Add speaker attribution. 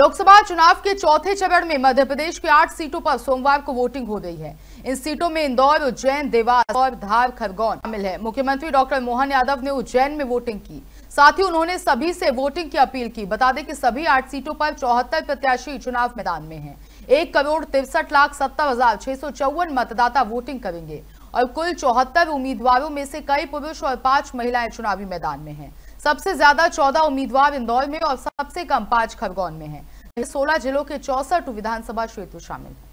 Speaker 1: लोकसभा चुनाव के चौथे चरण में मध्य प्रदेश की आठ सीटों पर सोमवार को वोटिंग हो गई है इन सीटों में इंदौर उज्जैन देवास और धार खरगोन शामिल है मुख्यमंत्री डॉक्टर मोहन यादव ने उज्जैन में वोटिंग की साथ ही उन्होंने सभी से वोटिंग की अपील की बता दें कि सभी आठ सीटों पर चौहत्तर प्रत्याशी चुनाव मैदान में है एक करोड़ तिरसठ लाख सत्तर हजार छह सौ चौवन मतदाता वोटिंग करेंगे और कुल चौहत्तर उम्मीदवारों में से कई पुरुष और पांच महिलाएं चुनावी मैदान में हैं सबसे ज्यादा चौदह उम्मीदवार इंदौर में और सबसे कम पांच खरगोन में है सोलह जिलों के चौसठ विधानसभा क्षेत्र शामिल है